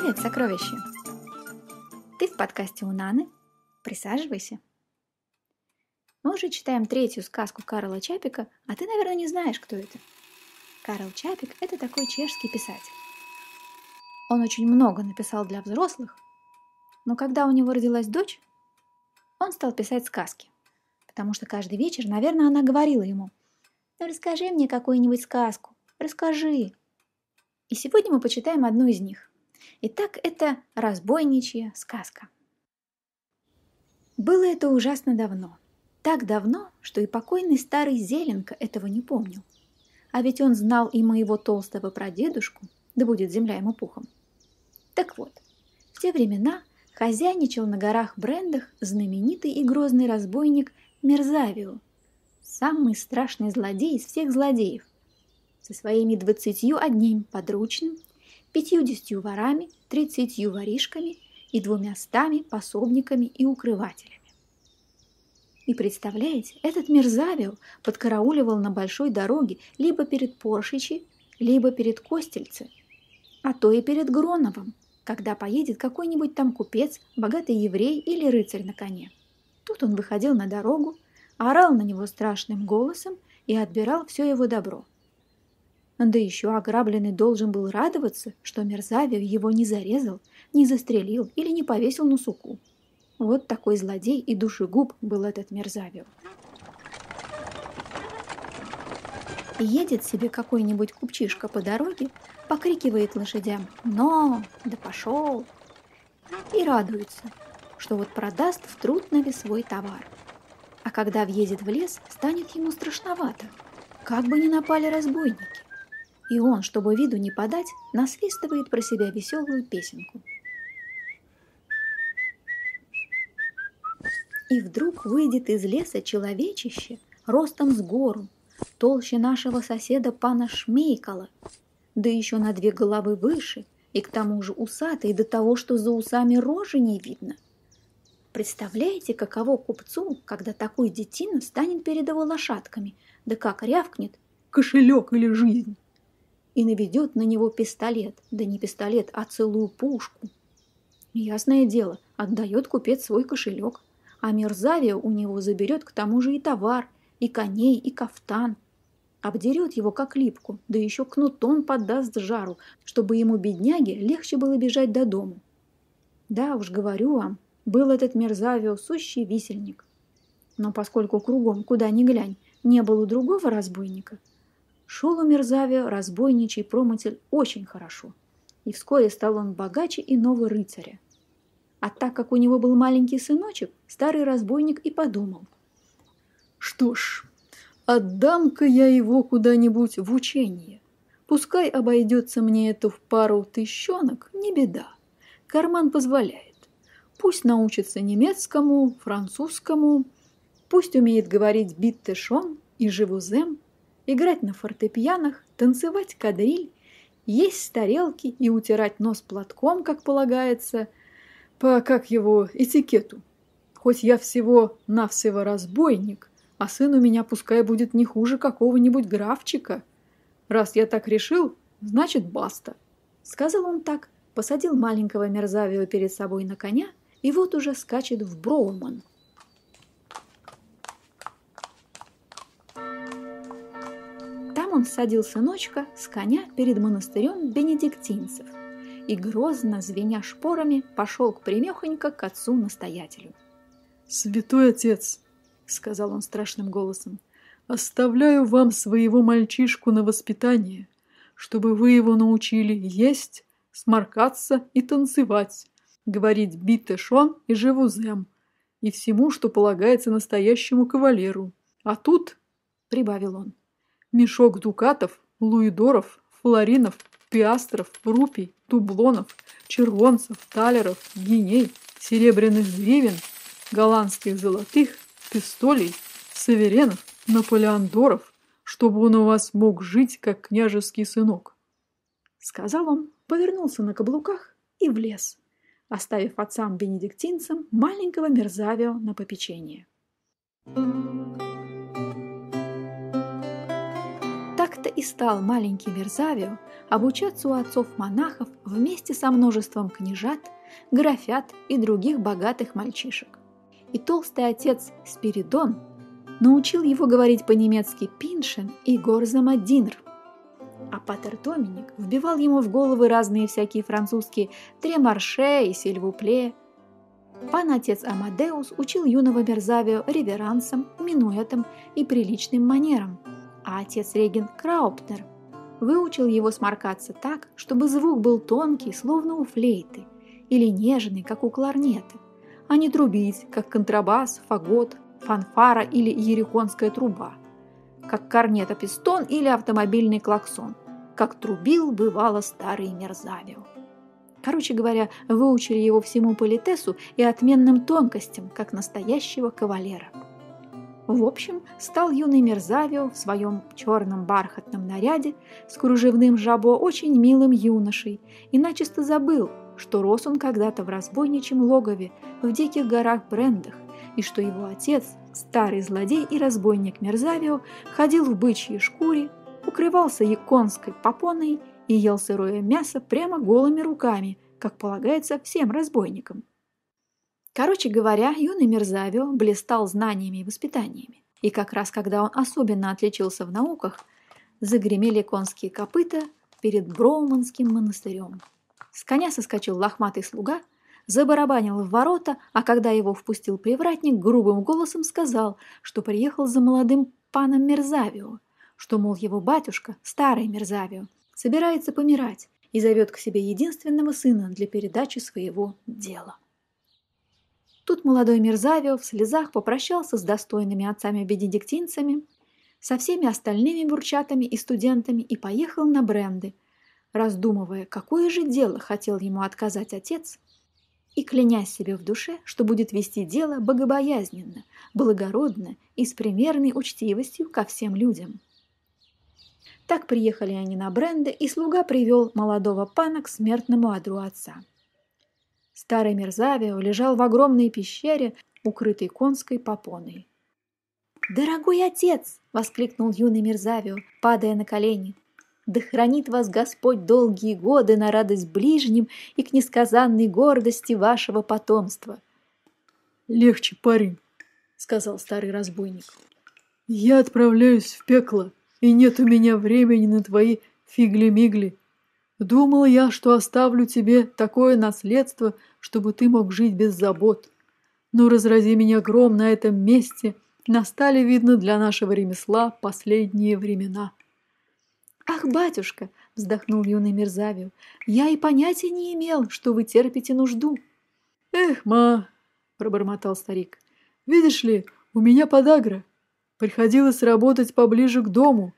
Привет, сокровище! Ты в подкасте у Наны. Присаживайся. Мы уже читаем третью сказку Карла Чапика, а ты, наверное, не знаешь, кто это. Карл Чапик – это такой чешский писатель. Он очень много написал для взрослых, но когда у него родилась дочь, он стал писать сказки, потому что каждый вечер, наверное, она говорила ему «Ну расскажи мне какую-нибудь сказку, расскажи». И сегодня мы почитаем одну из них. Итак, это разбойничья сказка. Было это ужасно давно. Так давно, что и покойный старый Зеленка этого не помнил. А ведь он знал и моего толстого прадедушку, да будет земля ему пухом. Так вот, в те времена хозяйничал на горах Брендах знаменитый и грозный разбойник Мерзавио, самый страшный злодей из всех злодеев, со своими двадцатью одним подручным пятьюдесятью ворами, тридцатью воришками и двумястами пособниками и укрывателями. И представляете, этот Мерзавио подкарауливал на большой дороге либо перед Поршичи, либо перед Костельце, а то и перед Гроновым, когда поедет какой-нибудь там купец, богатый еврей или рыцарь на коне. Тут он выходил на дорогу, орал на него страшным голосом и отбирал все его добро – да еще ограбленный должен был радоваться, что Мерзавия его не зарезал, не застрелил или не повесил на суку. Вот такой злодей и душегуб был этот Мерзавиев. Едет себе какой-нибудь купчишка по дороге, покрикивает лошадям «Но! Да пошел!» и радуется, что вот продаст в труднове свой товар. А когда въедет в лес, станет ему страшновато, как бы не напали разбойники и он, чтобы виду не подать, насвистывает про себя веселую песенку. И вдруг выйдет из леса человечище ростом с гору, толще нашего соседа пана Шмейкала, да еще на две головы выше, и к тому же усатый до того, что за усами рожи не видно. Представляете, каково купцу, когда такой детина станет перед его лошадками, да как рявкнет «кошелек или жизнь!» и наведет на него пистолет. Да не пистолет, а целую пушку. Ясное дело, отдает купец свой кошелек. А мерзавия у него заберет к тому же и товар, и коней, и кафтан. Обдерет его как липку, да еще кнутом поддаст жару, чтобы ему, бедняге, легче было бежать до дому. Да уж, говорю вам, был этот мерзавио сущий висельник. Но поскольку кругом, куда ни глянь, не было другого разбойника, Шел у Мерзавио разбойничий промысел очень хорошо, и вскоре стал он богаче и новый рыцаря. А так как у него был маленький сыночек, старый разбойник и подумал. «Что ж, отдам-ка я его куда-нибудь в учение. Пускай обойдется мне это в пару тыщенок, не беда. Карман позволяет. Пусть научится немецкому, французскому, пусть умеет говорить биттешон и живузем – играть на фортепианах, танцевать кадриль, есть с тарелки и утирать нос платком, как полагается, по, как его, этикету. Хоть я всего-навсего разбойник, а сын у меня пускай будет не хуже какого-нибудь графчика. Раз я так решил, значит, баста. Сказал он так, посадил маленького мерзавию перед собой на коня, и вот уже скачет в Броуман, он садил сыночка с коня перед монастырем бенедиктинцев и, грозно звеня шпорами, пошел к примехонько к отцу-настоятелю. «Святой отец!» — сказал он страшным голосом. «Оставляю вам своего мальчишку на воспитание, чтобы вы его научили есть, сморкаться и танцевать, говорить биты шон и живузем, и всему, что полагается настоящему кавалеру. А тут, — прибавил он, Мешок дукатов, луидоров, флоринов, пиастров, рупий, тублонов, червонцев, талеров, гиней, серебряных гривен, голландских золотых, пистолей, саверенов, наполеондоров, чтобы он у вас мог жить, как княжеский сынок. Сказал он, повернулся на каблуках и влез, оставив отцам-бенедиктинцам маленького мерзавио на попечение. Thank you. Так-то и стал маленький Мерзавио обучаться у отцов-монахов вместе со множеством княжат, графят и других богатых мальчишек. И толстый отец Спиридон научил его говорить по-немецки «пиншен» и «горзамадинр». А Патер Доминик вбивал ему в головы разные всякие французские «тремарше» и сельвупле. Пан отец Амадеус учил юного Мерзавио реверансам, минуэтам и приличным манерам – а отец-регент Крауптер выучил его сморкаться так, чтобы звук был тонкий, словно у флейты, или нежный, как у кларнета, а не трубить, как контрабас, фагот, фанфара или ерехонская труба, как корнета-пистон или автомобильный клаксон, как трубил бывало старый мерзавио. Короче говоря, выучили его всему политесу и отменным тонкостям, как настоящего кавалера. В общем, стал юный Мерзавио в своем черном бархатном наряде с кружевным жабо очень милым юношей и начисто забыл, что рос он когда-то в разбойничьем логове в диких горах Брендах, и что его отец, старый злодей и разбойник Мерзавио, ходил в бычьей шкуре, укрывался яконской попоной и ел сырое мясо прямо голыми руками, как полагается всем разбойникам. Короче говоря, юный Мерзавио блистал знаниями и воспитаниями. И как раз когда он особенно отличился в науках, загремели конские копыта перед Броуманским монастырем. С коня соскочил лохматый слуга, забарабанил в ворота, а когда его впустил привратник, грубым голосом сказал, что приехал за молодым паном Мерзавио, что, мол, его батюшка, старый Мерзавио, собирается помирать и зовет к себе единственного сына для передачи своего дела. Тут молодой Мерзавио в слезах попрощался с достойными отцами-бенедиктинцами, со всеми остальными бурчатами и студентами и поехал на бренды, раздумывая, какое же дело хотел ему отказать отец, и клянясь себе в душе, что будет вести дело богобоязненно, благородно и с примерной учтивостью ко всем людям. Так приехали они на бренды, и слуга привел молодого пана к смертному адру отца – Старый Мерзавио лежал в огромной пещере, укрытой конской попоной. «Дорогой отец!» — воскликнул юный Мерзавио, падая на колени. «Да хранит вас Господь долгие годы на радость ближним и к несказанной гордости вашего потомства!» «Легче, парень!» — сказал старый разбойник. «Я отправляюсь в пекло, и нет у меня времени на твои фигли-мигли!» Думал я, что оставлю тебе такое наследство, чтобы ты мог жить без забот. Но разрази меня гром на этом месте, настали, видно, для нашего ремесла последние времена. «Ах, батюшка!» – вздохнул юный Мерзавию. «Я и понятия не имел, что вы терпите нужду». «Эх, ма!» – пробормотал старик. «Видишь ли, у меня подагра. Приходилось работать поближе к дому,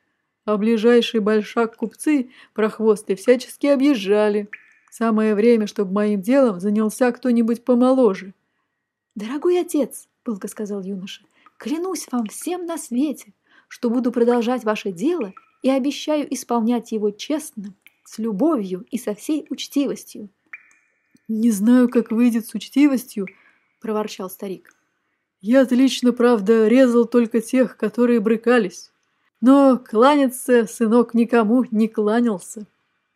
а ближайший большак купцы, прохвосты, всячески объезжали. Самое время, чтобы моим делом занялся кто-нибудь помоложе. «Дорогой отец», — пылко сказал юноша, — «клянусь вам всем на свете, что буду продолжать ваше дело и обещаю исполнять его честно, с любовью и со всей учтивостью». «Не знаю, как выйдет с учтивостью», — проворчал старик. «Я отлично, правда, резал только тех, которые брыкались. Но кланяться сынок никому не кланялся.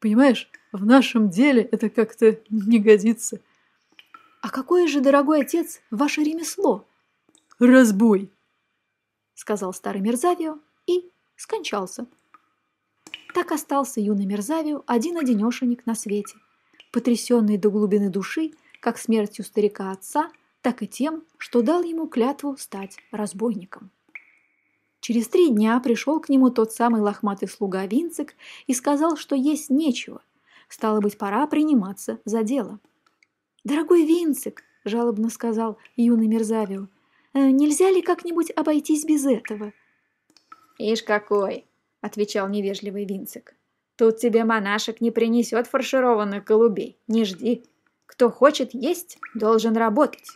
Понимаешь, в нашем деле это как-то не годится. А какое же, дорогой отец, ваше ремесло? Разбой, сказал старый Мерзавио и скончался. Так остался юный Мерзавио один-одинешенек на свете, потрясенный до глубины души, как смертью старика отца, так и тем, что дал ему клятву стать разбойником. Через три дня пришел к нему тот самый лохматый слуга Винцик и сказал, что есть нечего. Стало быть, пора приниматься за дело. «Дорогой Винцик», — жалобно сказал юный Мерзавио, «э, «нельзя ли как-нибудь обойтись без этого?» «Ишь какой!» — отвечал невежливый Винцик. «Тут тебе монашек не принесет фаршированных голубей, не жди. Кто хочет есть, должен работать».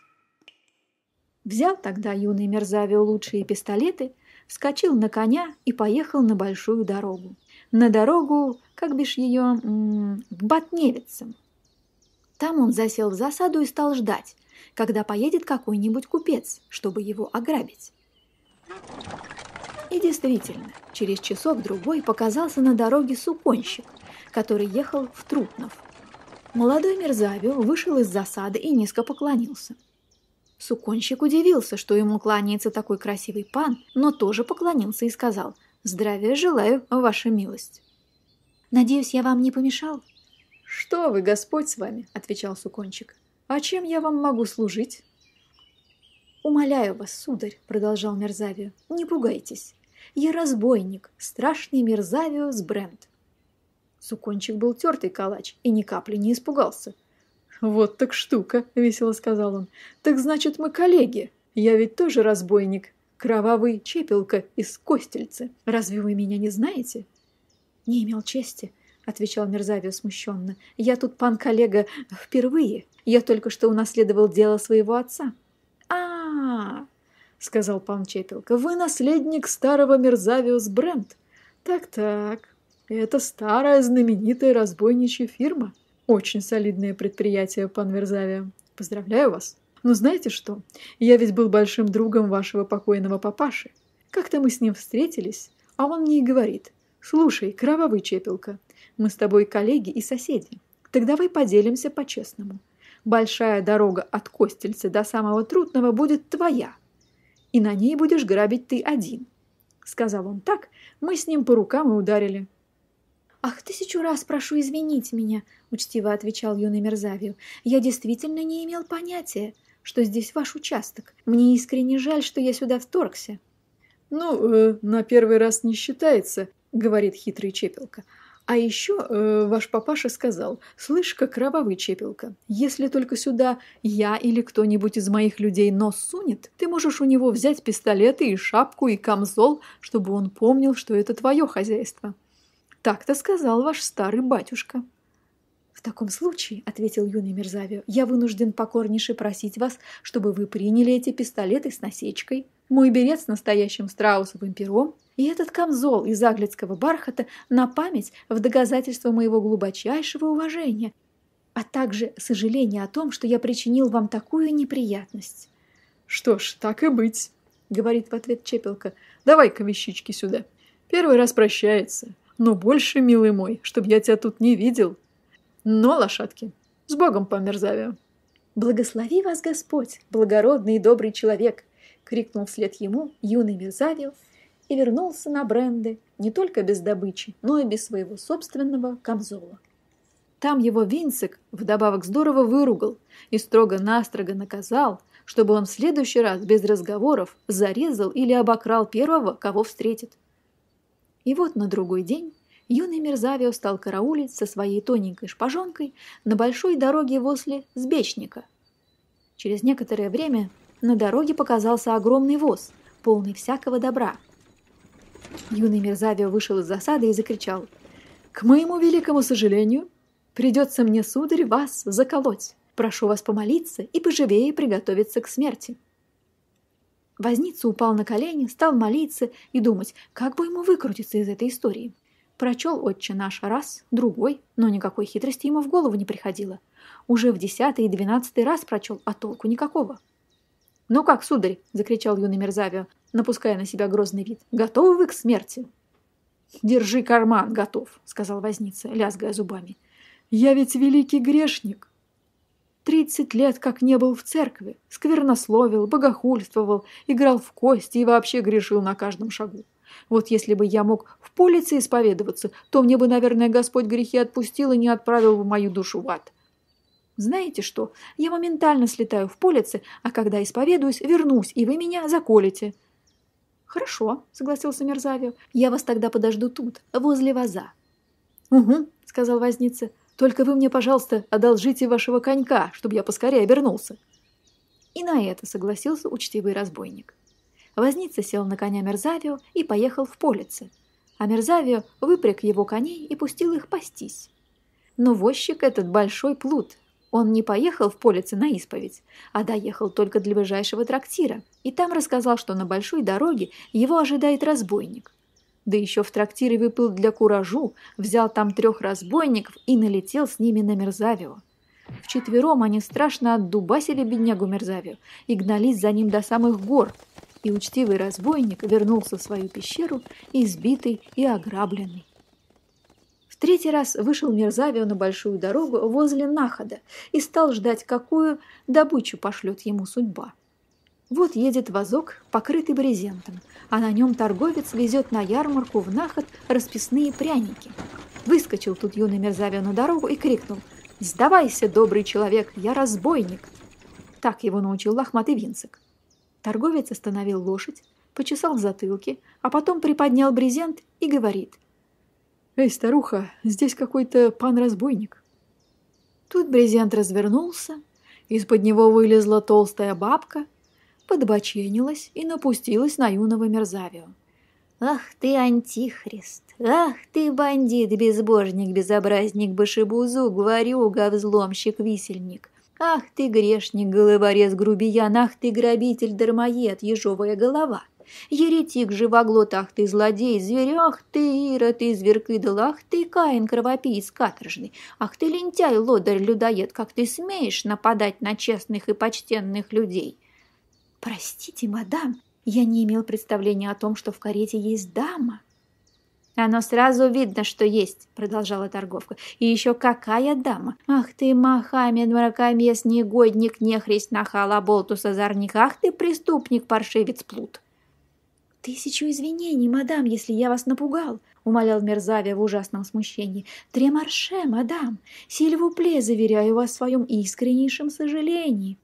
Взял тогда юный Мерзавио лучшие пистолеты вскочил на коня и поехал на большую дорогу. На дорогу, как бишь ее, к Батневицам. Там он засел в засаду и стал ждать, когда поедет какой-нибудь купец, чтобы его ограбить. И действительно, через часок-другой показался на дороге суконщик, который ехал в Трутнов. Молодой Мерзавио вышел из засады и низко поклонился – Суконщик удивился, что ему кланяется такой красивый пан, но тоже поклонился и сказал «Здравия желаю, ваша милость». «Надеюсь, я вам не помешал?» «Что вы, Господь с вами!» — отвечал Сукончик. «А чем я вам могу служить?» «Умоляю вас, сударь», — продолжал Мерзавию, — «не пугайтесь. Я разбойник, страшный Мерзавию с Брент». Сукончик был тертый калач и ни капли не испугался — «Вот так штука», — весело сказал он. «Так значит, мы коллеги. Я ведь тоже разбойник. Кровавый чепелка из Костельцы. Разве вы меня не знаете?» «Не имел чести», — отвечал Мерзавио смущенно. «Я тут, пан коллега, впервые. Я только что унаследовал дело своего отца». «А-а-а!» — сказал пан Чепелка. «Вы наследник старого Мерзавиус Бренд. Так-так, это старая знаменитая разбойничья фирма. Очень солидное предприятие, пан Верзавия. Поздравляю вас. Но знаете что? Я ведь был большим другом вашего покойного папаши. Как-то мы с ним встретились, а он мне и говорит. «Слушай, кровавый чепелка, мы с тобой коллеги и соседи. Так давай поделимся по-честному. Большая дорога от Костельца до самого Трутного будет твоя. И на ней будешь грабить ты один». Сказал он так, мы с ним по рукам и ударили. «Ах, тысячу раз прошу извинить меня», — учтиво отвечал юный мерзавию. «Я действительно не имел понятия, что здесь ваш участок. Мне искренне жаль, что я сюда вторгся». «Ну, э, на первый раз не считается», — говорит хитрый Чепелка. «А еще э, ваш папаша сказал, слышь-ка, кровавый Чепелка, если только сюда я или кто-нибудь из моих людей нос сунет, ты можешь у него взять пистолеты и шапку и камзол, чтобы он помнил, что это твое хозяйство». Так-то сказал ваш старый батюшка. «В таком случае, — ответил юный Мерзавио, — я вынужден покорнейше просить вас, чтобы вы приняли эти пистолеты с насечкой, мой берет с настоящим страусовым пером и этот камзол из аглицкого бархата на память в доказательство моего глубочайшего уважения, а также сожаление о том, что я причинил вам такую неприятность». «Что ж, так и быть», — говорит в ответ Чепелка, — «давай-ка вещички сюда. Первый раз прощается, но «Ну, больше, милый мой, чтобы я тебя тут не видел. Но, лошадки, с Богом померзавия!» «Благослови вас Господь, благородный и добрый человек!» — крикнул вслед ему юный Мерзавил и вернулся на бренды не только без добычи, но и без своего собственного камзола. Там его Винцик вдобавок здорово выругал и строго-настрого наказал, чтобы он в следующий раз без разговоров зарезал или обокрал первого, кого встретит. И вот на другой день юный Мерзавец стал караулить со своей тоненькой шпажонкой на большой дороге возле Сбечника. Через некоторое время на дороге показался огромный воз, полный всякого добра. Юный Мерзавец вышел из засады и закричал. «К моему великому сожалению, придется мне, сударь, вас заколоть. Прошу вас помолиться и поживее приготовиться к смерти». Возница упал на колени, стал молиться и думать, как бы ему выкрутиться из этой истории. Прочел отче наш раз, другой, но никакой хитрости ему в голову не приходило. Уже в десятый и двенадцатый раз прочел, а толку никакого. «Ну как, сударь?» – закричал юный Мерзавио, напуская на себя грозный вид. «Готовы вы к смерти?» «Держи карман, готов», – сказал возница, лязгая зубами. «Я ведь великий грешник. Тридцать лет как не был в церкви, сквернословил, богохульствовал, играл в кости и вообще грешил на каждом шагу. Вот если бы я мог в полице исповедоваться, то мне бы, наверное, Господь грехи отпустил и не отправил бы мою душу в ад. Знаете что, я моментально слетаю в полице, а когда исповедуюсь, вернусь, и вы меня заколите». «Хорошо», — согласился Мерзавио, — «я вас тогда подожду тут, возле ваза». «Угу», — сказал возница, только вы мне, пожалуйста, одолжите вашего конька, чтобы я поскорее обернулся». И на это согласился учтивый разбойник. Возница сел на коня Мерзавио и поехал в полице, а Мерзавио выпряг его коней и пустил их пастись. Но возчик этот большой плут. Он не поехал в полице на исповедь, а доехал только для ближайшего трактира, и там рассказал, что на большой дороге его ожидает разбойник да еще в трактире выпил для куражу, взял там трех разбойников и налетел с ними на Мерзавио. Вчетвером они страшно отдубасили беднягу Мерзавио и гнались за ним до самых гор, и учтивый разбойник вернулся в свою пещеру, избитый и ограбленный. В третий раз вышел Мерзавио на большую дорогу возле Находа и стал ждать, какую добычу пошлет ему судьба. Вот едет вазок, покрытый брезентом, а на нем торговец везет на ярмарку в наход расписные пряники. Выскочил тут юный мерзавя на дорогу и крикнул «Сдавайся, добрый человек, я разбойник!» Так его научил лохматый винцик. Торговец остановил лошадь, почесал затылки, а потом приподнял брезент и говорит «Эй, старуха, здесь какой-то пан-разбойник». Тут брезент развернулся, из-под него вылезла толстая бабка – подбоченилась и напустилась на юного мерзавию. «Ах ты, антихрист! Ах ты, бандит, безбожник, безобразник, башебузу, гварюга, взломщик, висельник! Ах ты, грешник, головорез, грубиян! Ах ты, грабитель, дармоед, ежовая голова!» Еретик, живоглот, ах ты, злодей, зверь, ах ты, Ира, ты, зверкыдал, ах ты, Каин, кровопиец каторжный, ах ты, лентяй, лодарь, людоед, как ты смеешь нападать на честных и почтенных людей!» «Простите, мадам, я не имел представления о том, что в карете есть дама». «Оно сразу видно, что есть», — продолжала торговка. «И еще какая дама! Ах ты, Мохаммед, мракомес, негодник, нехрест, нахал, оболтус, озорник! Ах ты, преступник, паршивец, плут!» «Тысячу извинений, мадам, если я вас напугал», — умолял Мерзавия в ужасном смущении. «Тремарше, мадам, сильву сильвупле, заверяю вас в своем искреннейшем сожалении».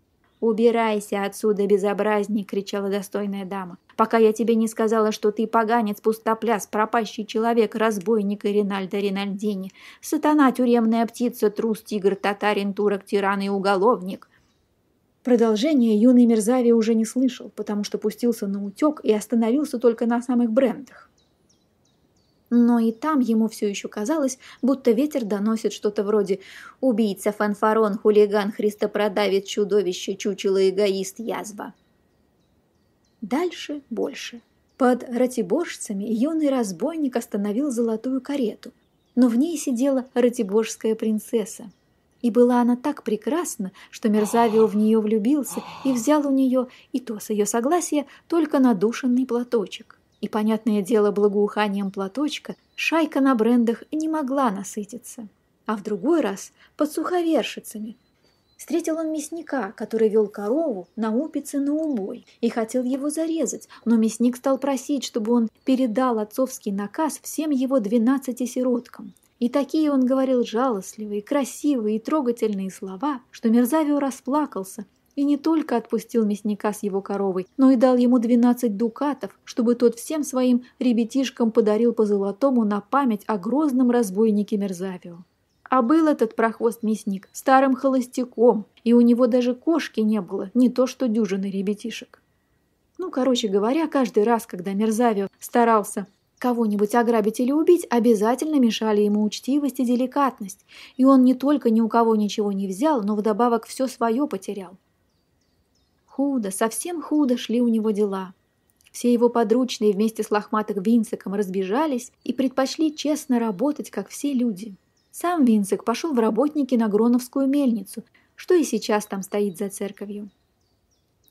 «Убирайся отсюда, безобразник!» — кричала достойная дама. «Пока я тебе не сказала, что ты поганец, пустопляс, пропащий человек, разбойник и Ринальдо Ринальдини, сатана, тюремная птица, трус, тигр, татарин, турок, тиран и уголовник!» Продолжение юный мерзавий уже не слышал, потому что пустился на утек и остановился только на самых брендах но и там ему все еще казалось, будто ветер доносит что-то вроде «убийца, фанфарон, хулиган, христопродавец, чудовище, чучело, эгоист, язва». Дальше больше. Под ратиборжцами юный разбойник остановил золотую карету, но в ней сидела ратиборжская принцесса. И была она так прекрасна, что Мерзавио в нее влюбился и взял у нее, и то с ее согласия, только надушенный платочек. И, понятное дело, благоуханием платочка шайка на брендах не могла насытиться. А в другой раз под суховершицами. Встретил он мясника, который вел корову на упице на убой и хотел его зарезать, но мясник стал просить, чтобы он передал отцовский наказ всем его двенадцати сироткам. И такие он говорил жалостливые, красивые и трогательные слова, что Мерзавио расплакался и не только отпустил мясника с его коровой, но и дал ему 12 дукатов, чтобы тот всем своим ребятишкам подарил по золотому на память о грозном разбойнике Мерзавио. А был этот прохвост-мясник старым холостяком, и у него даже кошки не было, не то что дюжины ребятишек. Ну, короче говоря, каждый раз, когда Мерзавио старался кого-нибудь ограбить или убить, обязательно мешали ему учтивость и деликатность, и он не только ни у кого ничего не взял, но вдобавок все свое потерял. Худо, совсем худо шли у него дела. Все его подручные вместе с лохматым Винсиком разбежались и предпочли честно работать, как все люди. Сам Винсик пошел в работники на Гроновскую мельницу, что и сейчас там стоит за церковью.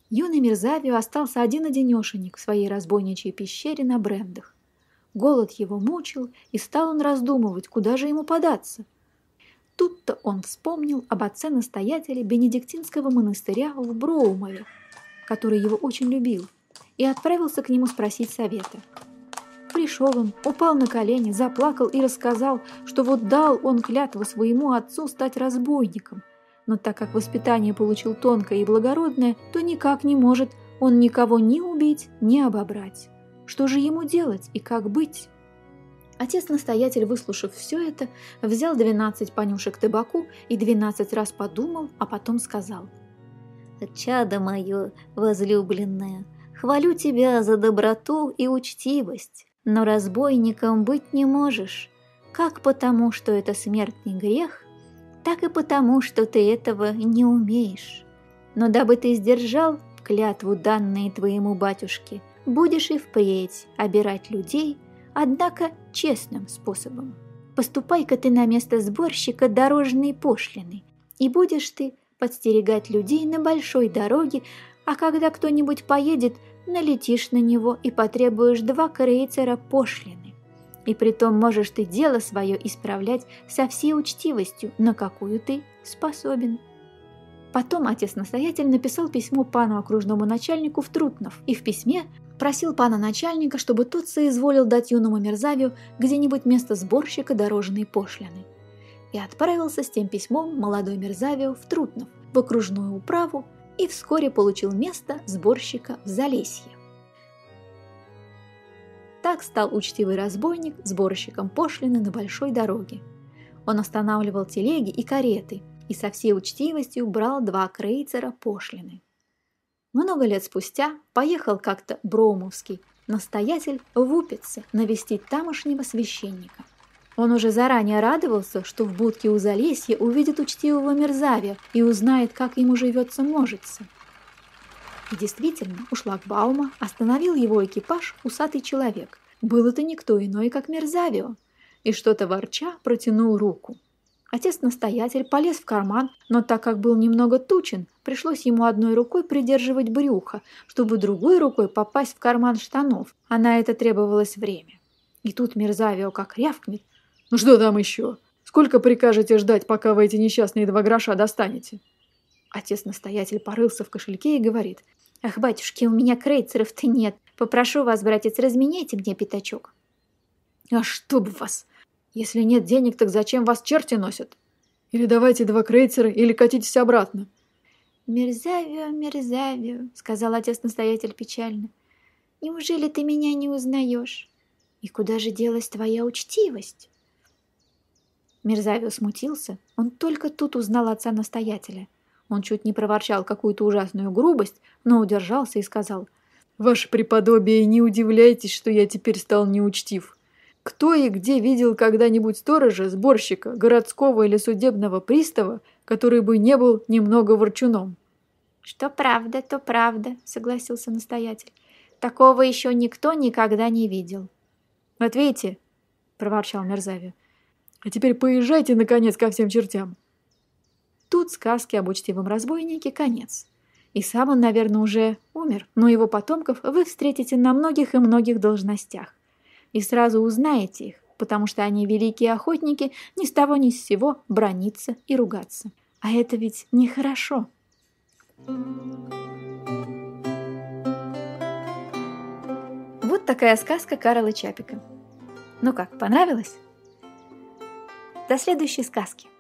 Юный Мерзавио остался один-одинешенек в своей разбойничьей пещере на Брендах. Голод его мучил, и стал он раздумывать, куда же ему податься. Тут-то он вспомнил об отце-настоятеле Бенедиктинского монастыря в Броумове, который его очень любил, и отправился к нему спросить совета. Пришел он, упал на колени, заплакал и рассказал, что вот дал он клятву своему отцу стать разбойником, но так как воспитание получил тонкое и благородное, то никак не может он никого ни убить, ни обобрать. Что же ему делать и как быть? Отец-настоятель, выслушав все это, взял 12 понюшек табаку и 12 раз подумал, а потом сказал. «Чадо мое, возлюбленное, хвалю тебя за доброту и учтивость, но разбойником быть не можешь, как потому, что это смертный грех, так и потому, что ты этого не умеешь. Но дабы ты сдержал клятву, данные твоему батюшке, будешь и впредь обирать людей однако честным способом. Поступай-ка ты на место сборщика дорожной пошлины, и будешь ты подстерегать людей на большой дороге, а когда кто-нибудь поедет, налетишь на него и потребуешь два крейцера пошлины. И притом можешь ты дело свое исправлять со всей учтивостью, на какую ты способен. Потом отец-настоятель написал письмо пану окружному начальнику в Трутнов, и в письме просил пана начальника, чтобы тот соизволил дать юному мерзавию где-нибудь место сборщика дорожной пошлины. И отправился с тем письмом молодой мерзавию в Трутнов, в окружную управу и вскоре получил место сборщика в Залесье. Так стал учтивый разбойник сборщиком пошлины на большой дороге. Он останавливал телеги и кареты и со всей учтивостью брал два крейцера пошлины. Много лет спустя поехал как-то Бромовский, настоятель в Упице, навестить тамошнего священника. Он уже заранее радовался, что в будке у Залесья увидит учтивого мерзавия и узнает, как ему живется-можется. И действительно, у шлагбаума остановил его экипаж усатый человек. Был это никто иной, как Мерзавио. И что-то ворча протянул руку. Отец-настоятель полез в карман, но так как был немного тучен, пришлось ему одной рукой придерживать брюхо, чтобы другой рукой попасть в карман штанов, а на это требовалось время. И тут Мерзавио как рявкнет. «Ну что там еще? Сколько прикажете ждать, пока вы эти несчастные два гроша достанете?» Отец-настоятель порылся в кошельке и говорит. «Ах, батюшки, у меня крейцеров-то нет. Попрошу вас, братец, разменяйте мне пятачок». «А чтоб вас!» Если нет денег, так зачем вас черти носят? Или давайте два крейсера, или катитесь обратно. «Мерзавио, мерзавио», — сказал отец-настоятель печально. «Неужели ты меня не узнаешь? И куда же делась твоя учтивость?» Мерзавио смутился. Он только тут узнал отца-настоятеля. Он чуть не проворчал какую-то ужасную грубость, но удержался и сказал. «Ваше преподобие, не удивляйтесь, что я теперь стал неучтив. Кто и где видел когда-нибудь сторожа, сборщика, городского или судебного пристава, который бы не был немного ворчуном? «Что правда, то правда», — согласился настоятель. «Такого еще никто никогда не видел». «Ответьте», — проворчал Мерзави. «А теперь поезжайте, наконец, ко всем чертям». Тут сказки об учтивом разбойнике конец. И сам он, наверное, уже умер, но его потомков вы встретите на многих и многих должностях и сразу узнаете их, потому что они великие охотники ни с того ни с сего брониться и ругаться. А это ведь нехорошо. Вот такая сказка Карла Чапика. Ну как, понравилось? До следующей сказки!